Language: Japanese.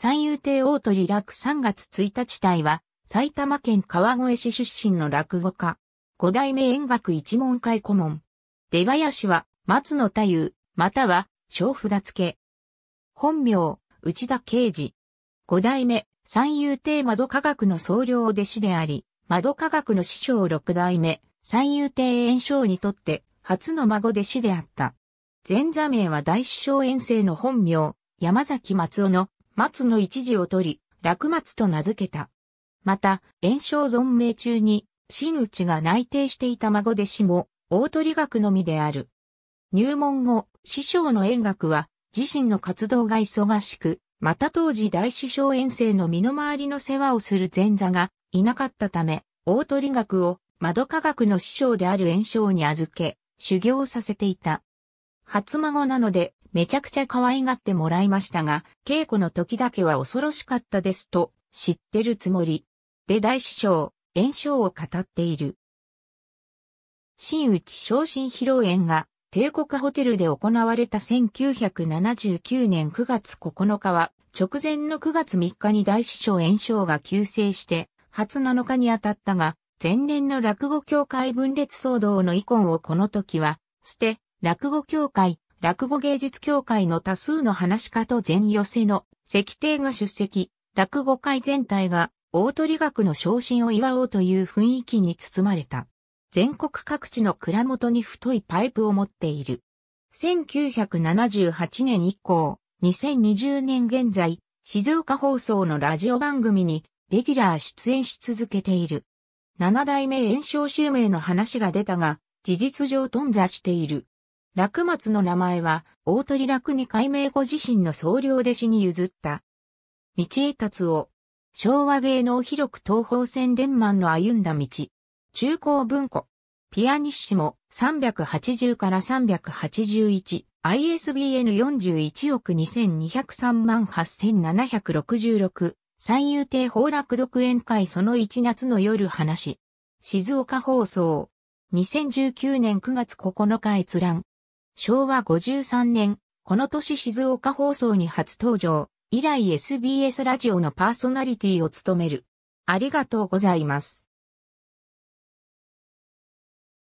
三遊亭大鳥楽3月1日隊は、埼玉県川越市出身の落語家。五代目演楽一門会顧問。出林は、松野太夫、または、小札付け。本名、内田啓二。五代目、三遊亭窓科学の総領弟子であり、窓科学の師匠六代目、三遊亭演章にとって、初の孫弟子であった。前座名は大師匠遠征の本名、山崎松尾の松の一字を取り、落松と名付けた。また、炎症存命中に、真内が内定していた孫弟子も、大鳥学のみである。入門後、師匠の円学は、自身の活動が忙しく、また当時大師匠遠征の身の回りの世話をする前座がいなかったため、大鳥学を窓科学の師匠である炎症に預け、修行させていた。初孫なので、めちゃくちゃ可愛がってもらいましたが、稽古の時だけは恐ろしかったですと、知ってるつもり。で大師匠、炎症を語っている。新内昇進披露宴が帝国ホテルで行われた1979年9月9日は、直前の9月3日に大師匠炎症が急成して、初7日に当たったが、前年の落語協会分裂騒動の遺恨をこの時は、捨て、落語協会、落語芸術協会の多数の話し家と全寄せの石庭が出席、落語会全体が大鳥学の昇進を祝おうという雰囲気に包まれた。全国各地の蔵元に太いパイプを持っている。1978年以降、2020年現在、静岡放送のラジオ番組にレギュラー出演し続けている。七代目炎症襲名の話が出たが、事実上頓挫している。楽松の名前は、大鳥楽に改名後自身の総領弟子に譲った。道江達夫。昭和芸能広く東方線伝満の歩んだ道。中高文庫。ピアニッシモ380から381。ISBN 41億2203万8766。三遊亭放落独演会その1夏の夜話。静岡放送。2019年9月9日閲覧。昭和53年、この年静岡放送に初登場、以来 SBS ラジオのパーソナリティを務める。ありがとうございます。